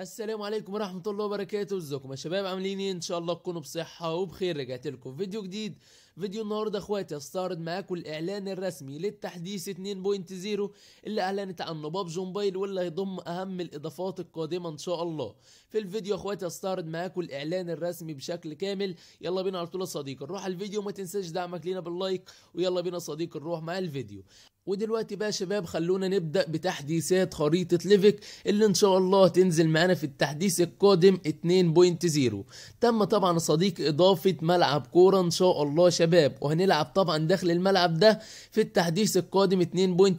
السلام عليكم ورحمة الله وبركاته ازيكم يا شباب عاملين ايه ان شاء الله تكونوا بصحة وبخير رجعت لكم فيديو جديد فيديو النهارده اخواتي هستعرض معاكم الاعلان الرسمي للتحديث 2.0 اللي اعلنت عنه بابجو موبايل واللي هيضم اهم الاضافات القادمة ان شاء الله في الفيديو اخواتي هستعرض معاكم الاعلان الرسمي بشكل كامل يلا بينا على طول يا صديقي نروح على الفيديو وما تنساش دعمك لينا باللايك ويلا بينا يا صديقي نروح مع الفيديو ودلوقتي بقى شباب خلونا نبدأ بتحديثات خريطة ليفك اللي ان شاء الله هتنزل معانا في التحديث القادم 2.0 تم طبعا صديق اضافة ملعب كورة ان شاء الله شباب وهنلعب طبعا داخل الملعب ده في التحديث القادم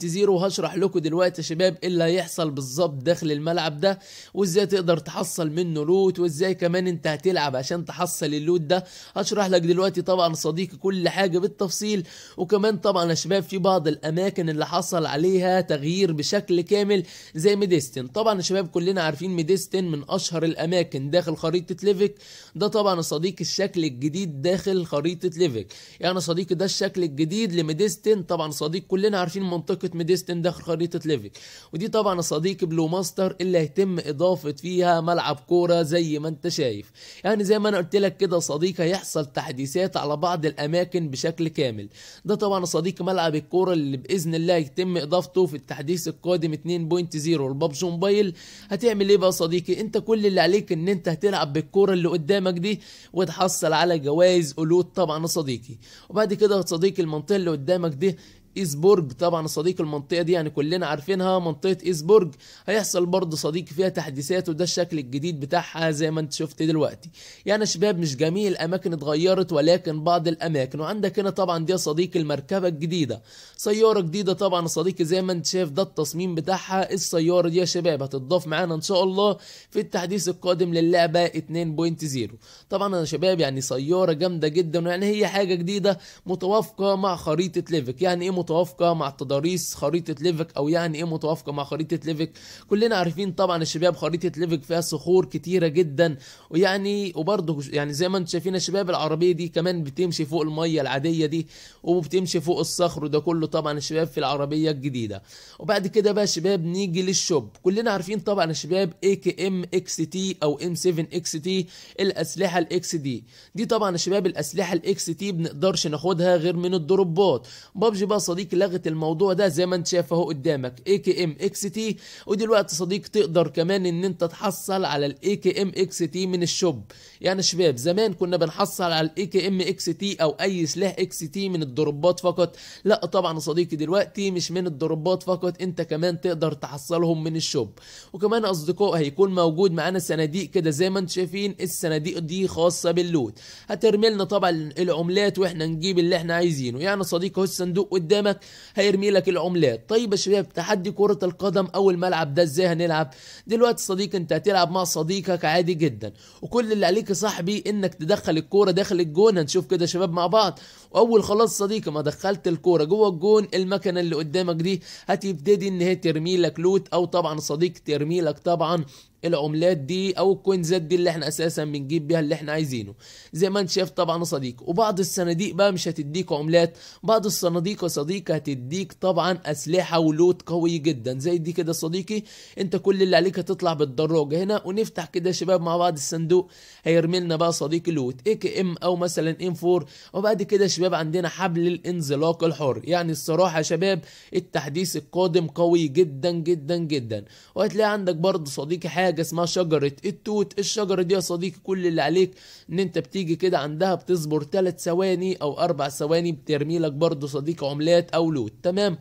2.0 وهشرح لكم دلوقتي يا شباب ايه اللي هيحصل بالظبط داخل الملعب ده وازاي تقدر تحصل منه لوت وازاي كمان انت هتلعب عشان تحصل اللوت ده هشرح لك دلوقتي طبعا صديقي كل حاجة بالتفصيل وكمان طبعا يا شباب في بعض الاماكن الاماكن اللي حصل عليها تغيير بشكل كامل زي ميديستن طبعا الشباب كلنا عارفين ميديستن من اشهر الاماكن داخل خريطه ليفك ده طبعا صديق الشكل الجديد داخل خريطه ليفك يعني صديق ده الشكل الجديد لميديستن طبعا صديق كلنا عارفين منطقه ميديستن داخل خريطه ليفك ودي طبعا صديق بلو ماستر اللي هيتم اضافه فيها ملعب كوره زي ما انت شايف يعني زي ما انا قلت لك كده صديق هيحصل تحديثات على بعض الاماكن بشكل كامل ده طبعا صديق ملعب الكوره اللي باذن باذن الله يتم اضافته في التحديث القادم 2.0 لبابجي موبايل هتعمل ايه بقى صديقي انت كل اللي عليك ان انت هتلعب بالكوره اللي قدامك دي وتحصل على جوائز قلود طبعا صديقي وبعد كده صديقي المنطقه اللي قدامك دي ايزبورج طبعا صديق المنطقه دي يعني كلنا عارفينها منطقه ايزبورج هيحصل برضه صديق فيها تحديثات وده الشكل الجديد بتاعها زي ما انت شفت دلوقتي يعني يا شباب مش جميع الاماكن اتغيرت ولكن بعض الاماكن وعندك هنا طبعا دي صديق المركبه الجديده سياره جديده طبعا صديقي زي ما انت شايف ده التصميم بتاعها السياره دي يا شباب هتضاف معانا ان شاء الله في التحديث القادم للعبه 2.0 طبعا يا شباب يعني سياره جامده جدا ويعني هي حاجه جديده متوافقه مع خريطه ليفك يعني ايه متوافقه مع تضاريس خريطه ليفك او يعني ايه متوافقه مع خريطه ليفك كلنا عارفين طبعا الشباب خريطه ليفك فيها صخور كتيره جدا ويعني وبرضه يعني زي ما انتم شايفين الشباب العربيه دي كمان بتمشي فوق الميه العاديه دي وبتمشي فوق الصخر وده كله طبعا الشباب في العربيه الجديده وبعد كده بقى شباب نيجي للشوب كلنا عارفين طبعا الشباب اي كي ام اكس تي او ام 7 اكس تي الاسلحه الاكس دي دي طبعا يا شباب الاسلحه الاكس تي بنقدرش ناخدها غير من الدروبات بابجي بقى صديقي لغت الموضوع ده زي ما انت شايف اهو قدامك اي كي ام اكس تي ودلوقتي صديقي تقدر كمان ان انت تحصل على الاي كي ام اكس تي من الشوب يعني شباب زمان كنا بنحصل على الاي كي ام اكس تي او اي سلاح اكس تي من الدروبات فقط لا طبعا صديقي دلوقتي مش من الدروبات فقط انت كمان تقدر تحصلهم من الشوب وكمان اصدقاء هيكون موجود معانا صناديق كده زي ما انت شايفين الصناديق دي خاصه باللوت هترمي لنا طبعا العملات واحنا نجيب اللي احنا عايزينه يعني صديقي اهو الصندوق قدام قدامك هيرمي لك العملات طيب يا شباب تحدي كرة القدم او الملعب ده ازاي هنلعب دلوقتي صديق انت هتلعب مع صديقك عادي جدا وكل اللي عليك يا صاحبي انك تدخل الكوره داخل الجون هنشوف كده شباب مع بعض واول خلاص صديقي ما دخلت الكوره جوه الجون المكنه اللي قدامك دي هتبتدي ان هي ترمي لك لوت او طبعا صديق ترمي لك طبعا العملات دي او الكوينزات دي اللي احنا اساسا بنجيب بيها اللي احنا عايزينه زي ما انت شايف طبعا يا صديقي وبعض الصناديق بقى مش هتديك عملات بعض الصناديق يا صديقي هتديك طبعا اسلحه ولوت قوي جدا زي دي كده صديقي انت كل اللي عليك هتطلع بالدراجه هنا ونفتح كده شباب مع بعض الصندوق هيرمي لنا بقى صديقي لوت اي كي ام او مثلا ام 4 وبعد كده شباب عندنا حبل الانزلاق الحر يعني الصراحه يا شباب التحديث القادم قوي جدا جدا جدا وهتلاقي عندك برضه صديقي حاجه حاجه اسمها شجره التوت الشجره دي يا صديقي كل اللي عليك ان انت بتيجي كده عندها بتصبر 3 ثواني او 4 ثواني بترمي لك برضه صديقي عملات او لوت تمام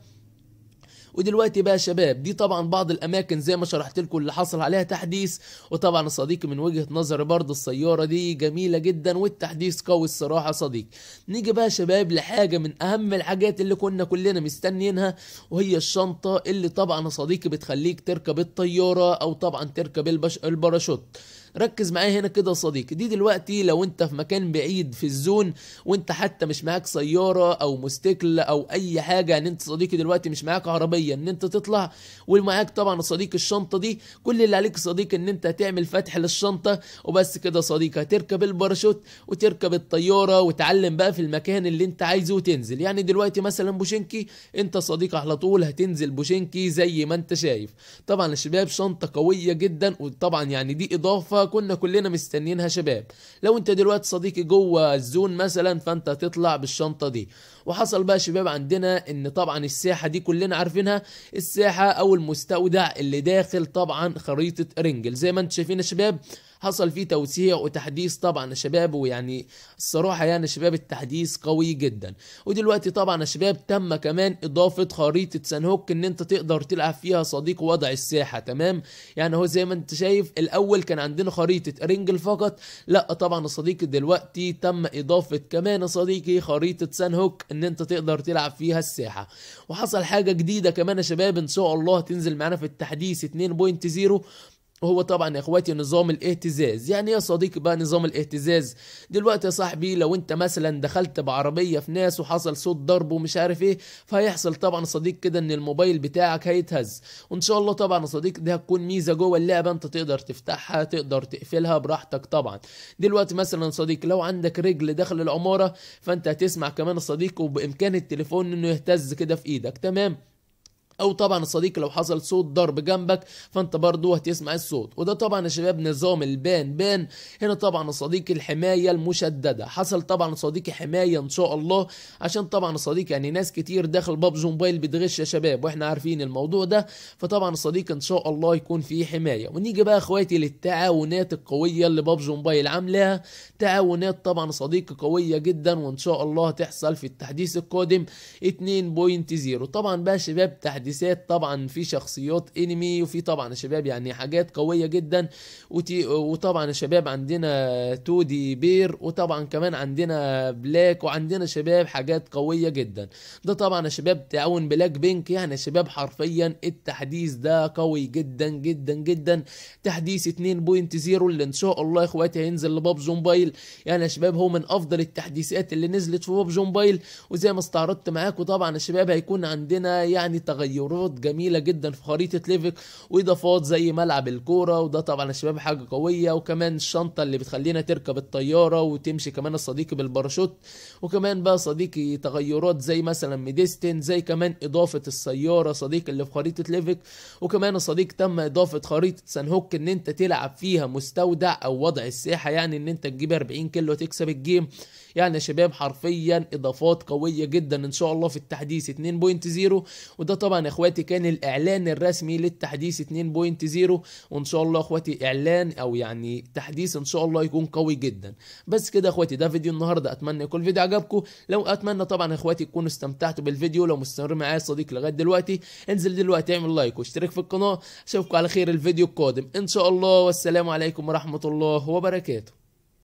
ودلوقتي بقى يا شباب دي طبعا بعض الاماكن زي ما شرحت لكم اللي حصل عليها تحديث وطبعا صديقي من وجهه نظري برضه السياره دي جميله جدا والتحديث قوي الصراحه صديقي نيجي بقى يا شباب لحاجه من اهم الحاجات اللي كنا كلنا مستنيينها وهي الشنطه اللي طبعا صديقي بتخليك تركب الطياره او طبعا تركب البش... الباراشوت ركز معايا هنا كده يا صديقي دي دلوقتي لو انت في مكان بعيد في الزون وانت حتى مش معاك سياره او مستكل او اي حاجه ان انت صديقي دلوقتي مش معاك عربيه ان انت تطلع ومعاك طبعا صديق الشنطه دي كل اللي عليك صديق ان انت تعمل فتح للشنطه وبس كده صديقي هتركب الباراشوت وتركب الطياره وتعلم بقى في المكان اللي انت عايزه وتنزل يعني دلوقتي مثلا بوشنكي انت صديقي على طول هتنزل بوشنكي زي ما انت شايف طبعا يا شباب شنطه قويه جدا وطبعا يعني دي اضافه كنا كلنا مستنيينها شباب لو انت دلوقتي صديقي جوه الزون مثلا فانت تطلع بالشنطة دي وحصل بقى شباب عندنا ان طبعا الساحة دي كلنا عارفينها الساحة او المستودع اللي داخل طبعا خريطة رينجل زي ما انتم شايفين يا شباب حصل فيه توسيع وتحديث طبعا الشباب ويعني الصراحة يعني شباب التحديث قوي جدا ودلوقتي طبعا الشباب تم كمان إضافة خريطة سانهوك إن أنت تقدر تلعب فيها صديق وضع الساحة تمام يعني هو زي ما أنت شايف الأول كان عندنا خريطة رينجل فقط لا طبعا الصديق دلوقتي تم إضافة كمان يا صديقي خريطة سانهوك إن أنت تقدر تلعب فيها الساحة وحصل حاجة جديدة كمان يا شباب إن شاء الله تنزل معانا في التحديث 2.0 هو طبعا يا اخواتي نظام الاهتزاز يعني يا صديقي بقى نظام الاهتزاز دلوقتي يا صاحبي لو انت مثلا دخلت بعربيه في ناس وحصل صوت ضرب ومش عارف ايه فهيحصل طبعا صديق كده ان الموبايل بتاعك هيتهز وان شاء الله طبعا يا صديق ده هتكون ميزه جوه اللعبه انت تقدر تفتحها تقدر تقفلها براحتك طبعا دلوقتي مثلا صديق لو عندك رجل داخل العماره فانت هتسمع كمان صديق وبامكان التليفون انه يهتز كده في ايدك تمام او طبعا الصديق لو حصل صوت ضرب جنبك فانت برضو هتسمع الصوت وده طبعا يا شباب نظام البان بان هنا طبعا الصديق الحمايه المشدده حصل طبعا صديقي حمايه ان شاء الله عشان طبعا الصديق يعني ناس كتير داخل بابجي موبايل بتغش يا شباب واحنا عارفين الموضوع ده فطبعا الصديق ان شاء الله يكون فيه حمايه ونيجي بقى اخواتي للتعاونات القويه اللي بابجي موبايل عاملاها تعاونات طبعا صديق قويه جدا وان شاء الله تحصل في التحديث القادم 2.0 طبعا بقى شباب تحديث السيرفيسات طبعا في شخصيات انمي وفي طبعا شباب يعني حاجات قويه جدا وطبعا الشباب عندنا تودي بير وطبعا كمان عندنا بلاك وعندنا شباب حاجات قويه جدا ده طبعا شباب تعاون بلاك بينك يعني شباب حرفيا التحديث ده قوي جدا جدا جدا تحديث 2.0 اللي ان شاء الله يا اخواتي هينزل لبابجي موبايل يعني يا شباب هو من افضل التحديثات اللي نزلت في بابجي موبايل وزي ما استعرضت معاكم طبعا الشباب هيكون عندنا يعني تغيير تغيرات جميله جدا في خريطه ليفك واضافات زي ملعب الكوره وده طبعا الشباب حاجه قويه وكمان الشنطه اللي بتخلينا تركب الطياره وتمشي كمان الصديق بالباراشوت وكمان بقى صديقي تغيرات زي مثلا ميديستن زي كمان اضافه السياره صديقي اللي في خريطه ليفك وكمان الصديق تم اضافه خريطه سان هوك ان انت تلعب فيها مستودع او وضع الساحه يعني ان انت تجيب 40 كيلو وتكسب الجيم يعني يا شباب حرفيا اضافات قويه جدا ان شاء الله في التحديث 2.0 وده طبعا اخواتي كان الاعلان الرسمي للتحديث 2.0 وان شاء الله اخواتي اعلان او يعني تحديث ان شاء الله يكون قوي جدا بس كده اخواتي ده فيديو النهارده اتمنى يكون الفيديو عجبكم لو اتمنى طبعا اخواتي تكونوا استمتعتوا بالفيديو لو مستمر معايا الصديق لغايه دلوقتي انزل دلوقتي اعمل لايك واشترك في القناه اشوفكم على خير الفيديو القادم ان شاء الله والسلام عليكم ورحمه الله وبركاته